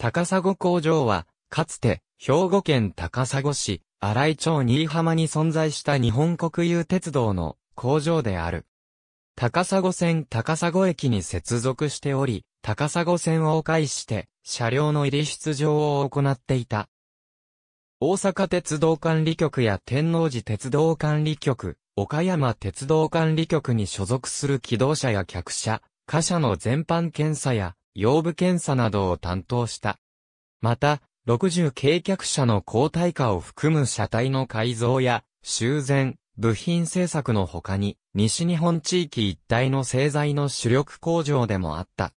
高砂工場は、かつて、兵庫県高砂市、新井町新居浜に存在した日本国有鉄道の工場である。高砂線高砂駅に接続しており、高砂線を介して車両の入り出場を行っていた。大阪鉄道管理局や天王寺鉄道管理局、岡山鉄道管理局に所属する機動車や客車、貨車の全般検査や腰部検査などを担当した。また、60軽客車の交代化を含む車体の改造や修繕、部品製作の他に、西日本地域一帯の製材の主力工場でもあった。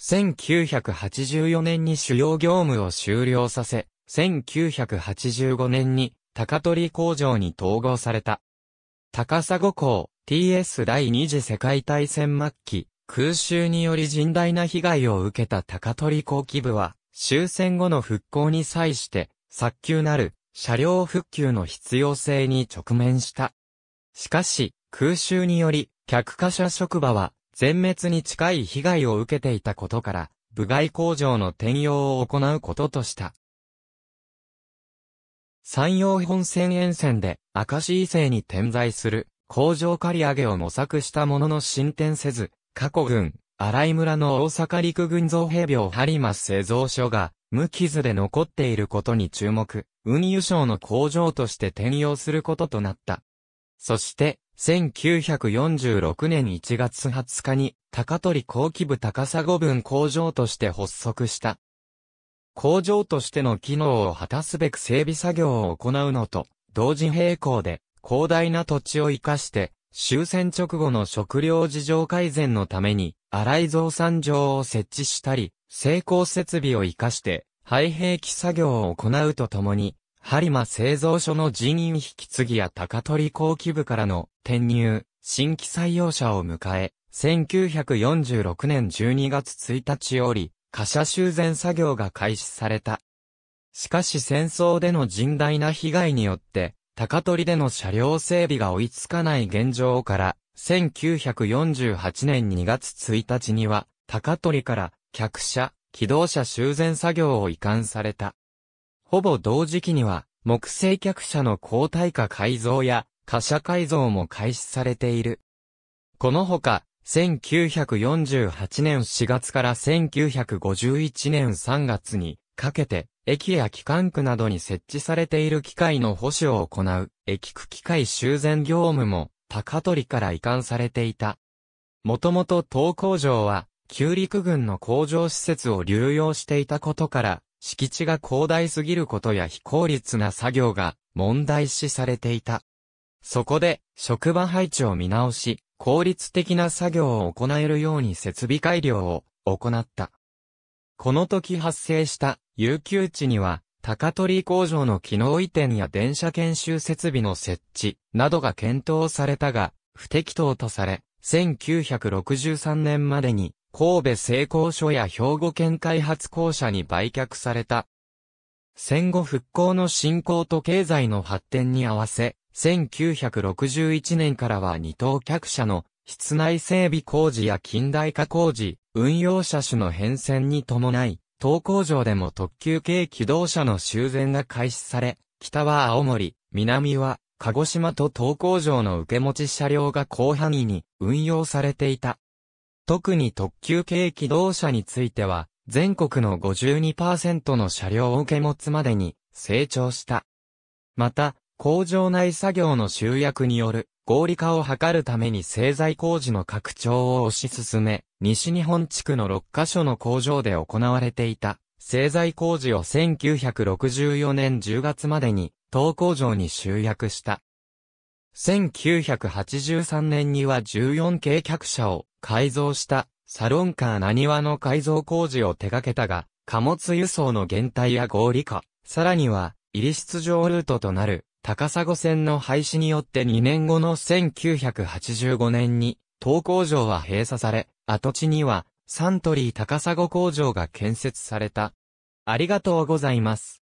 1984年に主要業務を終了させ、1985年に高取工場に統合された。高砂港 TS 第二次世界大戦末期、空襲により甚大な被害を受けた高取後期部は、終戦後の復興に際して、早急なる車両復旧の必要性に直面した。しかし、空襲により、客貨車職場は、全滅に近い被害を受けていたことから、部外工場の転用を行うこととした。山陽本線沿線で、明石伊勢に点在する、工場借り上げを模索したものの進展せず、過去軍、荒井村の大阪陸軍造兵病張松製造所が、無傷で残っていることに注目、運輸省の工場として転用することとなった。そして、1946年1月20日に、高取後期部高砂分工場として発足した。工場としての機能を果たすべく整備作業を行うのと、同時並行で、広大な土地を活かして、終戦直後の食料事情改善のために、荒井造産場を設置したり、成功設備を活かして、廃兵器作業を行うとともに、播磨製造所の人員引き継ぎや高取後期部からの転入、新規採用者を迎え、1946年12月1日より、貨車修繕作業が開始された。しかし戦争での甚大な被害によって、高取での車両整備が追いつかない現状から、1948年2月1日には、高取から客車、機動車修繕作業を移管された。ほぼ同時期には、木製客車の交代化改造や、貨車改造も開始されている。このほか、1948年4月から1951年3月にかけて、駅や機関区などに設置されている機械の保守を行う、駅区機械修繕業務も、高取から移管されていた。もともと東工場は、旧陸軍の工場施設を流用していたことから、敷地が広大すぎることや非効率な作業が問題視されていた。そこで、職場配置を見直し、効率的な作業を行えるように設備改良を行った。この時発生した遊休地には、高取工場の機能移転や電車研修設備の設置などが検討されたが、不適当とされ、1963年までに神戸製鋼所や兵庫県開発公社に売却された。戦後復興の振興と経済の発展に合わせ、1961年からは二等客車の室内整備工事や近代化工事、運用車種の変遷に伴い、東工場でも特急系機動車の修繕が開始され、北は青森、南は鹿児島と東工場の受け持ち車両が広範囲に運用されていた。特に特急系機動車については、全国の52%の車両を受け持つまでに成長した。また、工場内作業の集約による合理化を図るために製材工事の拡張を推し進め、西日本地区の6カ所の工場で行われていた製材工事を1964年10月までに当工場に集約した。1983年には14系客車を改造したサロンカーな庭の改造工事を手掛けたが、貨物輸送の減退や合理化、さらには、入り出場ルートとなる高砂線の廃止によって2年後の1985年に、東工場は閉鎖され、跡地には、サントリー高砂工場が建設された。ありがとうございます。